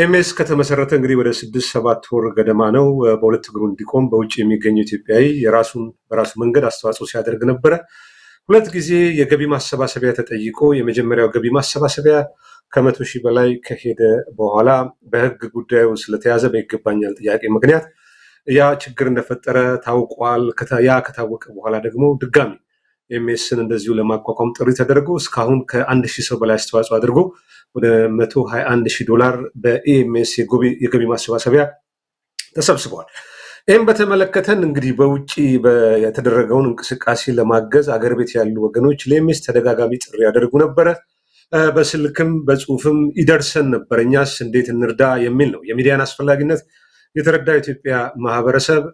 ኤምኤስ ከተመሰረተ እንግዲህ ወደ ስድስት ሰባት ወር ገደማ ነው። በሁለት እግሩ እንዲቆም በውጭ የሚገኘው ኢትዮጵያዊ የራሱን በራሱ መንገድ አስተዋጽኦ ሲያደርግ ነበረ። ሁለት ጊዜ የገቢ ማሰባሰቢያ ተጠይቆ የመጀመሪያው ገቢ ማሰባሰቢያ ከመቶ ሺህ በላይ ከሄደ በኋላ በህግ ጉዳዩ ስለተያዘ በይገባኛል ጥያቄ ምክንያት ያ ችግር እንደፈጠረ ታውቋል። ያ ከታወቀ በኋላ ደግሞ ድጋሚ ኤምኤስን እንደዚሁ ለማቋቋም ጥሪ ተደርጎ እስካሁን ከአንድ ሺህ ሰው በላይ አስተዋጽኦ አድርጎ ወደ መቶ ሀያ አንድ ሺህ ዶላር በኤምኤስ የገቢ ማሰባሰቢያ ተሰብስበዋል። ይህም በተመለከተን እንግዲህ በውጭ የተደረገውን እንቅስቃሴ ለማገዝ አገር ቤት ያሉ ወገኖች ለኤምኤስ ተደጋጋሚ ጥሪ ያደርጉ ነበረ። በስልክም በጽሁፍም ይደርሰን ነበር። እኛስ እንዴት እንርዳ የሚል ነው። የሚዲያን አስፈላጊነት የተረዳ ኢትዮጵያ ማህበረሰብ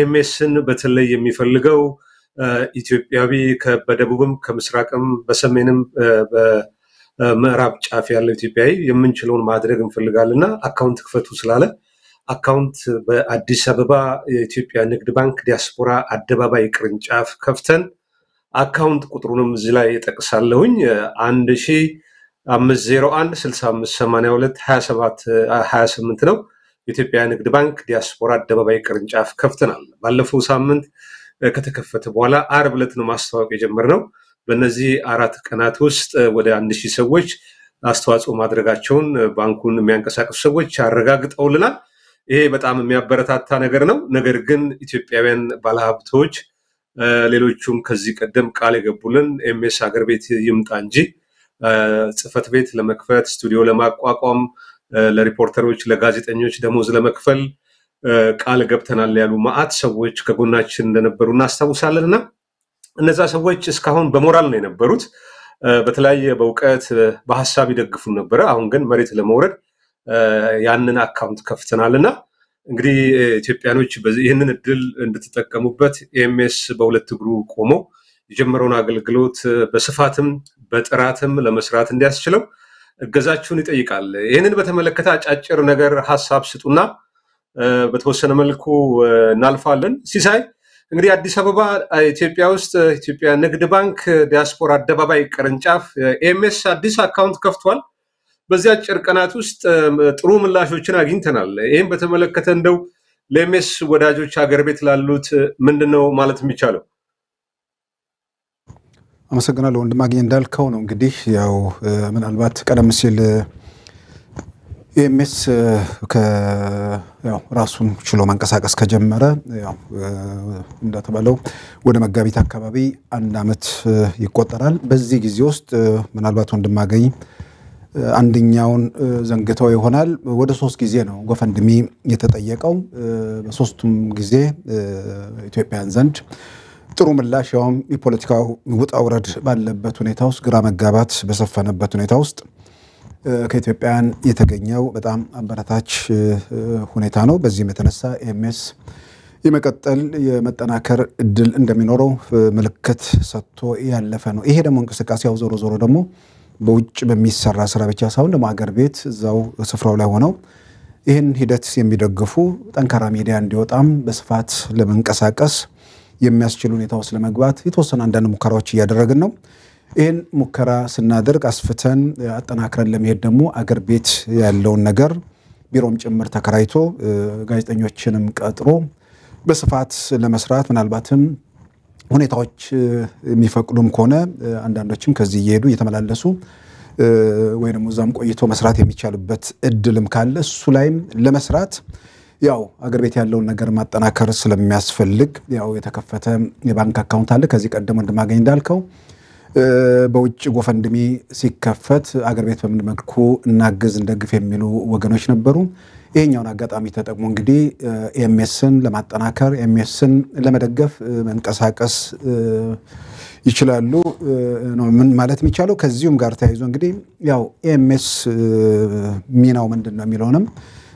ኤምኤስን በተለይ የሚፈልገው ኢትዮጵያዊ በደቡብም ከምስራቅም በሰሜንም በምዕራብ ጫፍ ያለው ኢትዮጵያዊ የምንችለውን ማድረግ እንፈልጋለን እና አካውንት ክፈቱ ስላለ አካውንት በአዲስ አበባ የኢትዮጵያ ንግድ ባንክ ዲያስፖራ አደባባይ ቅርንጫፍ ከፍተን አካውንት ቁጥሩንም እዚህ ላይ ጠቅሳለሁኝ አንድ ሺ አምስት ዜሮ አንድ ስልሳ አምስት ሰማንያ ሁለት ሀያ ሰባት ሀያ ስምንት ነው። የኢትዮጵያ ንግድ ባንክ ዲያስፖራ አደባባይ ቅርንጫፍ ከፍተናል። ባለፈው ሳምንት ከተከፈተ በኋላ አርብ ዕለት ነው ማስተዋወቅ የጀመርነው። በእነዚህ አራት ቀናት ውስጥ ወደ አንድ ሺህ ሰዎች አስተዋጽኦ ማድረጋቸውን ባንኩን የሚያንቀሳቀሱ ሰዎች አረጋግጠውልናል። ይሄ በጣም የሚያበረታታ ነገር ነው። ነገር ግን ኢትዮጵያውያን ባለሀብቶች፣ ሌሎቹም ከዚህ ቀደም ቃል የገቡልን ኤምኤስ ሀገር ቤት ይምጣ እንጂ ጽህፈት ቤት ለመክፈት ስቱዲዮ ለማቋቋም ለሪፖርተሮች፣ ለጋዜጠኞች ደሞዝ ለመክፈል ቃል ገብተናል ያሉ ማአት ሰዎች ከጎናችን እንደነበሩ እናስታውሳለን እና እነዛ ሰዎች እስካሁን በሞራል ነው የነበሩት። በተለያየ በእውቀት በሀሳብ ይደግፉን ነበረ። አሁን ግን መሬት ለመውረድ ያንን አካውንት ከፍተናል እና እንግዲህ ኢትዮጵያኖች ይህንን እድል እንድትጠቀሙበት ኤምኤስ በሁለት እግሩ ቆሞ የጀመረውን አገልግሎት በስፋትም በጥራትም ለመስራት እንዲያስችለው እገዛችሁን ይጠይቃል። ይህንን በተመለከተ አጫጭር ነገር ሀሳብ ስጡና በተወሰነ መልኩ እናልፋለን። ሲሳይ እንግዲህ አዲስ አበባ ኢትዮጵያ ውስጥ ኢትዮጵያ ንግድ ባንክ ዲያስፖራ አደባባይ ቅርንጫፍ ኤምኤስ አዲስ አካውንት ከፍቷል። በዚያ አጭር ቀናት ውስጥ ጥሩ ምላሾችን አግኝተናል። ይህም በተመለከተ እንደው ለኤምኤስ ወዳጆች ሀገር ቤት ላሉት ምንድን ነው ማለት የሚቻለው? አመሰግናለሁ ወንድም እንዳልከው ነው እንግዲህ ያው ምናልባት ቀደም ሲል ኤምኤስ ራሱን ችሎ መንቀሳቀስ ከጀመረ እንደተባለው ወደ መጋቢት አካባቢ አንድ ዓመት ይቆጠራል። በዚህ ጊዜ ውስጥ ምናልባት ወንድማገኝ አንደኛውን ዘንግተው ይሆናል። ወደ ሶስት ጊዜ ነው ጎፈንድሚ የተጠየቀው። በሶስቱም ጊዜ ኢትዮጵያን ዘንድ ጥሩ ምላሽ ያውም የፖለቲካው ውጣ ውረድ ባለበት ሁኔታ ውስጥ ግራ መጋባት በሰፈነበት ሁኔታ ውስጥ ከኢትዮጵያን የተገኘው በጣም አበረታች ሁኔታ ነው። በዚህም የተነሳ ኤምኤስ የመቀጠል የመጠናከር እድል እንደሚኖረው ምልክት ሰጥቶ ያለፈ ነው። ይሄ ደግሞ እንቅስቃሴ ያው ዞሮ ዞሮ ደግሞ በውጭ በሚሰራ ስራ ብቻ ሳይሆን ደግሞ አገር ቤት እዛው ስፍራው ላይ ሆነው ይህን ሂደት የሚደግፉ ጠንካራ ሚዲያ እንዲወጣም በስፋት ለመንቀሳቀስ የሚያስችል ሁኔታ ውስጥ ለመግባት የተወሰነ አንዳንድ ሙከራዎች እያደረግን ነው። ይህን ሙከራ ስናደርግ አስፍተን አጠናክረን ለመሄድ ደግሞ አገር ቤት ያለውን ነገር ቢሮም ጭምር ተከራይቶ ጋዜጠኞችንም ቀጥሮ በስፋት ለመስራት ምናልባትም ሁኔታዎች የሚፈቅዱም ከሆነ አንዳንዶችም ከዚህ እየሄዱ እየተመላለሱ ወይ ደግሞ እዛም ቆይቶ መስራት የሚቻልበት እድልም ካለ እሱ ላይም ለመስራት ያው አገር ቤት ያለውን ነገር ማጠናከር ስለሚያስፈልግ ያው የተከፈተ የባንክ አካውንት አለ። ከዚህ ቀደም ወንድማገኝ እንዳልከው በውጭ ጎፈንድሚ ሲከፈት አገር ቤት በምን መልኩ እናግዝ እንደግፍ የሚሉ ወገኖች ነበሩ። ይሄኛውን አጋጣሚ ተጠቅሞ እንግዲህ ኤምኤስን ለማጠናከር ኤምኤስን ለመደገፍ መንቀሳቀስ ይችላሉ ነው ምን ማለት የሚቻለው። ከዚሁም ጋር ተያይዞ እንግዲህ ያው ኤምኤስ ሚናው ምንድን ነው የሚለውንም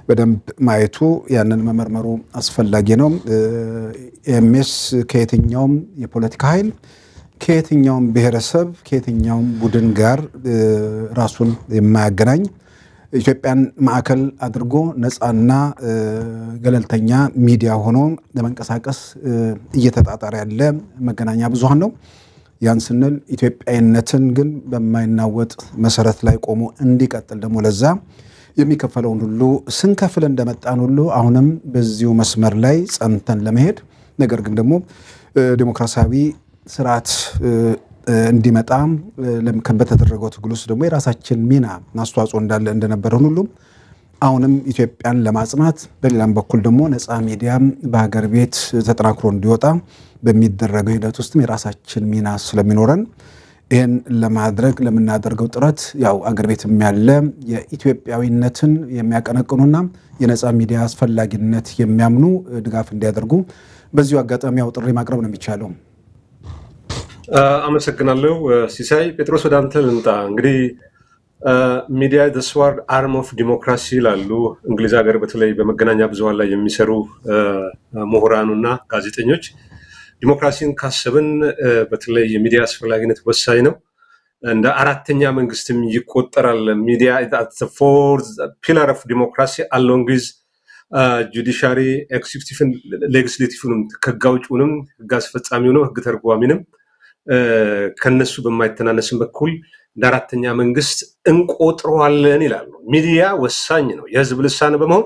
በደንብ ማየቱ ያንን መመርመሩ አስፈላጊ ነው። ኤምኤስ ከየትኛውም የፖለቲካ ኃይል ከየትኛውም ብሔረሰብ ከየትኛውም ቡድን ጋር ራሱን የማያገናኝ ኢትዮጵያን ማዕከል አድርጎ ነፃና ገለልተኛ ሚዲያ ሆኖ ለመንቀሳቀስ እየተጣጣረ ያለ መገናኛ ብዙሃን ነው። ያን ስንል ኢትዮጵያዊነትን ግን በማይናወጥ መሰረት ላይ ቆሞ እንዲቀጥል ደግሞ ለዛ የሚከፈለውን ሁሉ ስንከፍል እንደመጣን ሁሉ አሁንም በዚሁ መስመር ላይ ጸንተን ለመሄድ ነገር ግን ደግሞ ዴሞክራሲያዊ ስርዓት እንዲመጣ በተደረገው ትግል ውስጥ ደግሞ የራሳችን ሚና አስተዋጽኦ እንዳለ እንደነበረን ሁሉም አሁንም ኢትዮጵያን ለማጽናት በሌላም በኩል ደግሞ ነፃ ሚዲያ በሀገር ቤት ተጠናክሮ እንዲወጣ በሚደረገው ሂደት ውስጥም የራሳችን ሚና ስለሚኖረን ይህን ለማድረግ ለምናደርገው ጥረት ያው አገር ቤትም ያለ የኢትዮጵያዊነትን የሚያቀነቅኑና የነፃ ሚዲያ አስፈላጊነት የሚያምኑ ድጋፍ እንዲያደርጉ በዚሁ አጋጣሚ ያው ጥሪ ማቅረብ ነው የሚቻለው። አመሰግናለሁ ሲሳይ። ጴጥሮስ ወደ አንተ ልምጣ። እንግዲህ ሚዲያ ዘ ስዋርድ አርም ኦፍ ዲሞክራሲ ይላሉ እንግሊዝ ሀገር በተለይ በመገናኛ ብዙሃን ላይ የሚሰሩ ምሁራኑ እና ጋዜጠኞች ዲሞክራሲን ካሰብን በተለይ የሚዲያ አስፈላጊነት ወሳኝ ነው። እንደ አራተኛ መንግስትም ይቆጠራል። ሚዲያ ፎርዝ ፒላር ኦፍ ዲሞክራሲ አሎንግ ዊዝ ጁዲሻሪ ኤግዚኪቲቭን ሌግስሌቲቭንም ከህግ አውጪውንም ህግ አስፈጻሚውንም ህግ ተርጓሚንም ከነሱ በማይተናነስም በኩል እንደ አራተኛ መንግስት እንቆጥረዋለን ይላሉ። ሚዲያ ወሳኝ ነው። የህዝብ ልሳን በመሆን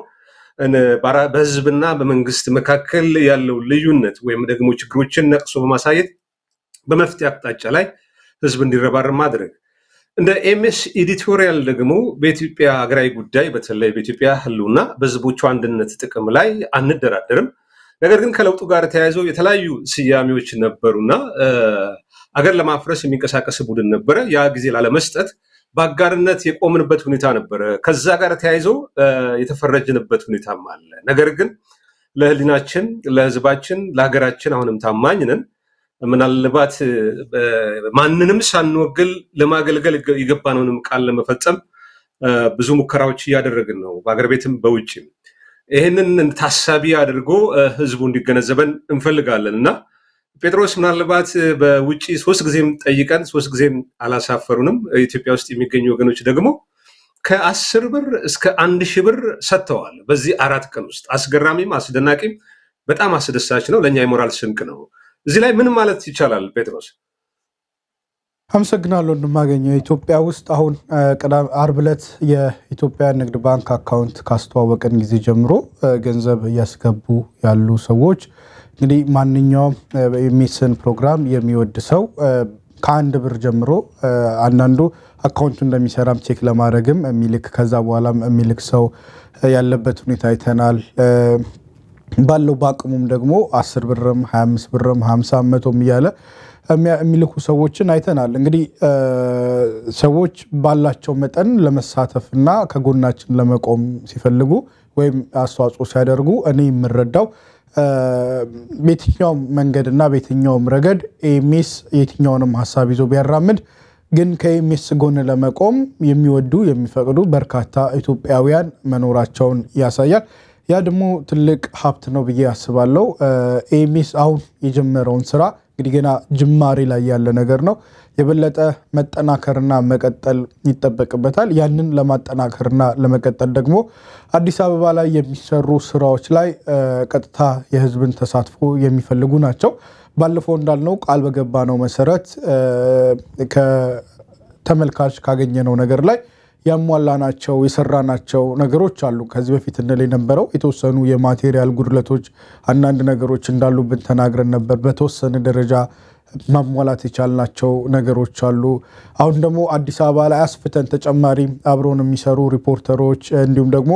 በህዝብና በመንግስት መካከል ያለው ልዩነት ወይም ደግሞ ችግሮችን ነቅሶ በማሳየት በመፍትሄ አቅጣጫ ላይ ህዝብ እንዲረባረብ ማድረግ እንደ ኤምኤስ ኤዲቶሪያል ደግሞ በኢትዮጵያ ሀገራዊ ጉዳይ በተለይ በኢትዮጵያ ህልውና በህዝቦቹ አንድነት ጥቅም ላይ አንደራደርም ነገር ግን ከለውጡ ጋር ተያይዘው የተለያዩ ስያሜዎች ነበሩና አገር ለማፍረስ የሚንቀሳቀስ ቡድን ነበረ። ያ ጊዜ ላለመስጠት በአጋርነት የቆምንበት ሁኔታ ነበረ። ከዛ ጋር ተያይዘው የተፈረጅንበት ሁኔታም አለ። ነገር ግን ለህሊናችን፣ ለህዝባችን፣ ለሀገራችን አሁንም ታማኝ ነን። ምናልባት ማንንም ሳንወግል ለማገልገል የገባነውንም ቃል ለመፈጸም ብዙ ሙከራዎች እያደረግን ነው፣ በአገር ቤትም በውጭም ይህንን ታሳቢ አድርጎ ህዝቡ እንዲገነዘበን እንፈልጋለን እና ጴጥሮስ ምናልባት በውጭ ሶስት ጊዜም ጠይቀን ሶስት ጊዜም አላሳፈሩንም። ኢትዮጵያ ውስጥ የሚገኙ ወገኖች ደግሞ ከአስር ብር እስከ አንድ ሺህ ብር ሰጥተዋል። በዚህ አራት ቀን ውስጥ አስገራሚም አስደናቂም በጣም አስደሳች ነው። ለእኛ የሞራል ስንቅ ነው። እዚህ ላይ ምን ማለት ይቻላል ጴጥሮስ? አመሰግናለሁ እንደማገኘው ኢትዮጵያ ውስጥ አሁን ቅዳሜ አርብ ዕለት የኢትዮጵያ ንግድ ባንክ አካውንት ካስተዋወቀን ጊዜ ጀምሮ ገንዘብ እያስገቡ ያሉ ሰዎች እንግዲህ ማንኛውም የሚስን ፕሮግራም የሚወድ ሰው ከአንድ ብር ጀምሮ አንዳንዱ አካውንቱ እንደሚሰራም ቼክ ለማድረግም የሚልክ ከዛ በኋላም የሚልክ ሰው ያለበት ሁኔታ አይተናል። ባለው በአቅሙም ደግሞ አስር ብርም 25 ብርም 50 መቶም እያለ የሚልኩ ሰዎችን አይተናል። እንግዲህ ሰዎች ባላቸው መጠን ለመሳተፍና ከጎናችን ለመቆም ሲፈልጉ ወይም አስተዋጽኦ ሲያደርጉ እኔ የምረዳው በየትኛውም መንገድና በየትኛውም ረገድ ኤሜስ የትኛውንም ሀሳብ ይዞ ቢያራምድ ግን ከኤምኤስ ጎን ለመቆም የሚወዱ የሚፈቅዱ በርካታ ኢትዮጵያውያን መኖራቸውን ያሳያል። ያ ደግሞ ትልቅ ሀብት ነው ብዬ አስባለሁ። ኤሜስ አሁን የጀመረውን ስራ እንግዲህ ገና ጅማሬ ላይ ያለ ነገር ነው። የበለጠ መጠናከርና መቀጠል ይጠበቅበታል። ያንን ለማጠናከርና ለመቀጠል ደግሞ አዲስ አበባ ላይ የሚሰሩ ስራዎች ላይ ቀጥታ የህዝብን ተሳትፎ የሚፈልጉ ናቸው። ባለፈው እንዳልነው ቃል በገባነው መሰረት ከተመልካች ካገኘነው ነገር ላይ ያሟላናቸው የሰራናቸው ነገሮች አሉ። ከዚህ በፊት እንል የነበረው የተወሰኑ የማቴሪያል ጉድለቶች፣ አንዳንድ ነገሮች እንዳሉብን ተናግረን ነበር። በተወሰነ ደረጃ ማሟላት የቻልናቸው ነገሮች አሉ። አሁን ደግሞ አዲስ አበባ ላይ አስፍተን ተጨማሪ አብረውን የሚሰሩ ሪፖርተሮች እንዲሁም ደግሞ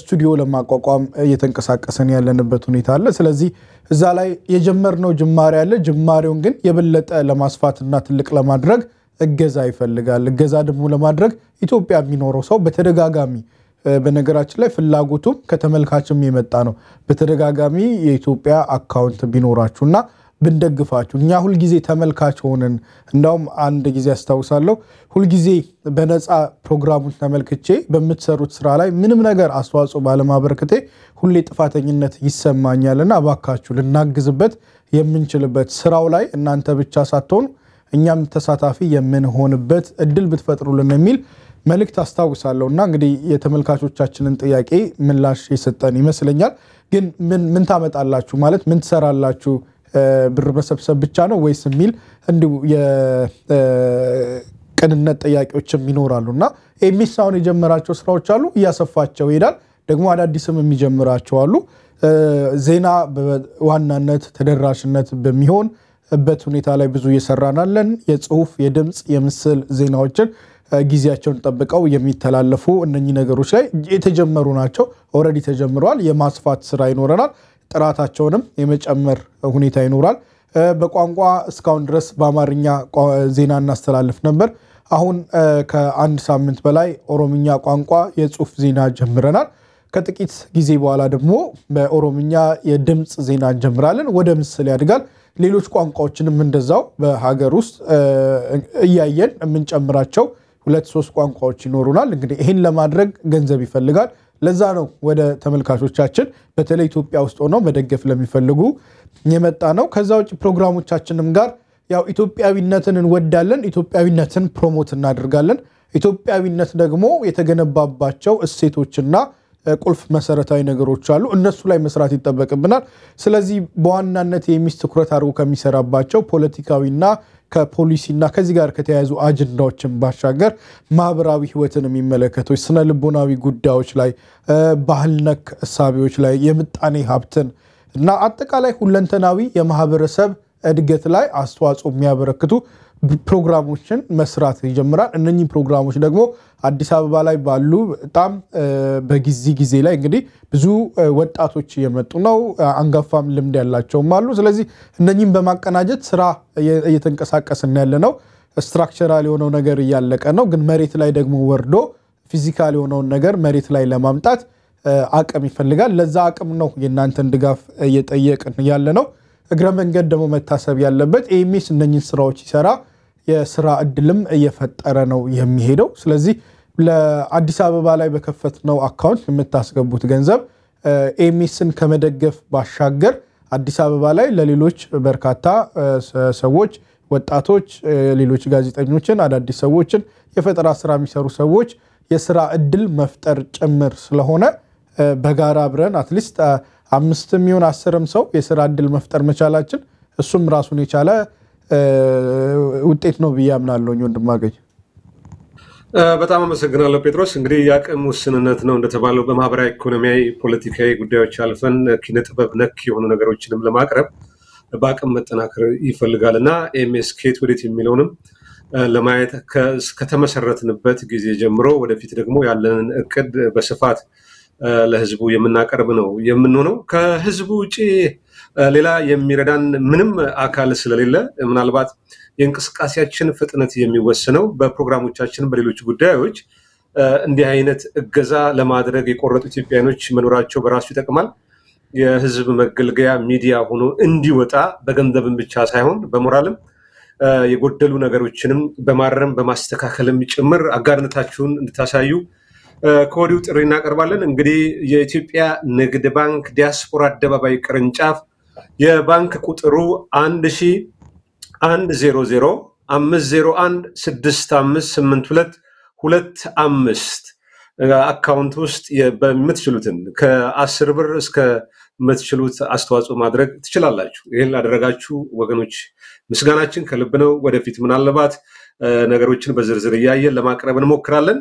ስቱዲዮ ለማቋቋም እየተንቀሳቀሰን ያለንበት ሁኔታ አለ። ስለዚህ እዛ ላይ የጀመርነው ጅማሬ አለ። ጅማሬውን ግን የበለጠ ለማስፋትና ትልቅ ለማድረግ እገዛ ይፈልጋል። እገዛ ደግሞ ለማድረግ ኢትዮጵያ የሚኖረው ሰው በተደጋጋሚ በነገራችን ላይ ፍላጎቱም ከተመልካችም የመጣ ነው። በተደጋጋሚ የኢትዮጵያ አካውንት ቢኖራችሁና ብንደግፋችሁ እኛ ሁልጊዜ ተመልካች ሆንን። እንዳውም አንድ ጊዜ አስታውሳለሁ፣ ሁልጊዜ በነፃ ፕሮግራሙን ተመልክቼ በምትሰሩት ስራ ላይ ምንም ነገር አስተዋጽኦ ባለማበረከቴ ሁሌ ጥፋተኝነት ይሰማኛልና እባካችሁ ልናግዝበት የምንችልበት ስራው ላይ እናንተ ብቻ ሳትሆኑ እኛም ተሳታፊ የምንሆንበት እድል ብትፈጥሩልን የሚል መልእክት አስታውሳለሁ እና እንግዲህ የተመልካቾቻችንን ጥያቄ ምላሽ የሰጠን ይመስለኛል። ግን ምን ታመጣላችሁ ማለት ምን ትሰራላችሁ ብር መሰብሰብ ብቻ ነው ወይስ የሚል እንዲሁ የቅንነት ጥያቄዎችም ይኖራሉ እና ኤሚስ አሁን የጀመራቸው ስራዎች አሉ፣ እያሰፋቸው ይሄዳል። ደግሞ አዳዲስም የሚጀምራቸው አሉ። ዜና በዋናነት ተደራሽነት በሚሆን በት ሁኔታ ላይ ብዙ እየሰራናለን። የጽሁፍ፣ የድምፅ፣ የምስል ዜናዎችን ጊዜያቸውን ጠብቀው የሚተላለፉ እነኚህ ነገሮች ላይ የተጀመሩ ናቸው። ኦልሬዲ ተጀምረዋል። የማስፋት ስራ ይኖረናል። ጥራታቸውንም የመጨመር ሁኔታ ይኖራል። በቋንቋ እስካሁን ድረስ በአማርኛ ዜና እናስተላልፍ ነበር። አሁን ከአንድ ሳምንት በላይ ኦሮምኛ ቋንቋ የጽሁፍ ዜና ጀምረናል። ከጥቂት ጊዜ በኋላ ደግሞ በኦሮምኛ የድምፅ ዜና እንጀምራለን። ወደ ምስል ያድጋል። ሌሎች ቋንቋዎችንም እንደዛው በሀገር ውስጥ እያየን የምንጨምራቸው ሁለት ሶስት ቋንቋዎች ይኖሩናል። እንግዲህ ይህን ለማድረግ ገንዘብ ይፈልጋል። ለዛ ነው ወደ ተመልካቾቻችን በተለይ ኢትዮጵያ ውስጥ ሆነው መደገፍ ለሚፈልጉ የመጣ ነው። ከዛ ውጭ ፕሮግራሞቻችንም ጋር ያው ኢትዮጵያዊነትን እንወዳለን፣ ኢትዮጵያዊነትን ፕሮሞት እናደርጋለን። ኢትዮጵያዊነት ደግሞ የተገነባባቸው እሴቶችና ቁልፍ መሰረታዊ ነገሮች አሉ። እነሱ ላይ መስራት ይጠበቅብናል። ስለዚህ በዋናነት የሚስ ትኩረት አድርጎ ከሚሰራባቸው ፖለቲካዊና ከፖሊሲና ከዚህ ጋር ከተያያዙ አጀንዳዎችን ባሻገር ማህበራዊ ህይወትን የሚመለከቱ ስነ ልቦናዊ ጉዳዮች ላይ፣ ባህል ነክ እሳቤዎች ላይ፣ የምጣኔ ሀብትን እና አጠቃላይ ሁለንተናዊ የማህበረሰብ እድገት ላይ አስተዋጽኦ የሚያበረክቱ ፕሮግራሞችን መስራት ይጀምራል። እነኚህ ፕሮግራሞች ደግሞ አዲስ አበባ ላይ ባሉ በጣም በጊዜ ጊዜ ላይ እንግዲህ ብዙ ወጣቶች እየመጡ ነው። አንጋፋም ልምድ ያላቸውም አሉ። ስለዚህ እነኚህም በማቀናጀት ስራ እየተንቀሳቀስን ያለ ነው። ስትራክቸራል የሆነው ነገር እያለቀ ነው፣ ግን መሬት ላይ ደግሞ ወርዶ ፊዚካል የሆነውን ነገር መሬት ላይ ለማምጣት አቅም ይፈልጋል። ለዛ አቅም ነው የእናንተን ድጋፍ እየጠየቅን ያለ ነው። እግረ መንገድ ደግሞ መታሰብ ያለበት ኤሚስ እነኝን ስራዎች ሲሰራ የስራ እድልም እየፈጠረ ነው የሚሄደው። ስለዚህ ለአዲስ አበባ ላይ በከፈትነው አካውንት የምታስገቡት ገንዘብ ኤምኤስን ከመደገፍ ባሻገር አዲስ አበባ ላይ ለሌሎች በርካታ ሰዎች፣ ወጣቶች፣ ሌሎች ጋዜጠኞችን፣ አዳዲስ ሰዎችን፣ የፈጠራ ስራ የሚሰሩ ሰዎች የስራ እድል መፍጠር ጭምር ስለሆነ በጋራ አብረን አትሊስት አምስትም የሚሆን አስርም ሰው የስራ እድል መፍጠር መቻላችን እሱም ራሱን የቻለ ውጤት ነው ብዬ አምናለሁኝ። ወንድማገኝ በጣም አመሰግናለሁ ጴጥሮስ። እንግዲህ የአቅም ውስንነት ነው እንደተባለው በማህበራዊ ኢኮኖሚያዊ፣ ፖለቲካዊ ጉዳዮች አልፈን ኪነ ጥበብ ነክ የሆኑ ነገሮችንም ለማቅረብ በአቅም መጠናከር ይፈልጋል እና ኤምኤስ ኬት ወዴት የሚለውንም ለማየት ከተመሰረትንበት ጊዜ ጀምሮ ወደፊት ደግሞ ያለንን እቅድ በስፋት ለህዝቡ የምናቀርብ ነው የምንሆነው። ከህዝቡ ውጭ ሌላ የሚረዳን ምንም አካል ስለሌለ ምናልባት የእንቅስቃሴያችን ፍጥነት የሚወስነው በፕሮግራሞቻችን፣ በሌሎች ጉዳዮች እንዲህ አይነት እገዛ ለማድረግ የቆረጡ ኢትዮጵያኖች መኖራቸው በራሱ ይጠቅማል። የህዝብ መገልገያ ሚዲያ ሆኖ እንዲወጣ በገንዘብም ብቻ ሳይሆን በሞራልም የጎደሉ ነገሮችንም በማረም በማስተካከልም ጭምር አጋርነታችሁን እንድታሳዩ ከወዲሁ ጥሪ እናቀርባለን። እንግዲህ የኢትዮጵያ ንግድ ባንክ ዲያስፖራ አደባባይ ቅርንጫፍ የባንክ ቁጥሩ አንድ ሺ አካውንት ውስጥ በምትችሉትን ከአስር ብር እስከ የምትችሉት አስተዋጽኦ ማድረግ ትችላላችሁ። ይህን ላደረጋችሁ ወገኖች ምስጋናችን ከልብ ነው። ወደፊት ምናልባት ነገሮችን በዝርዝር እያየን ለማቅረብ እንሞክራለን።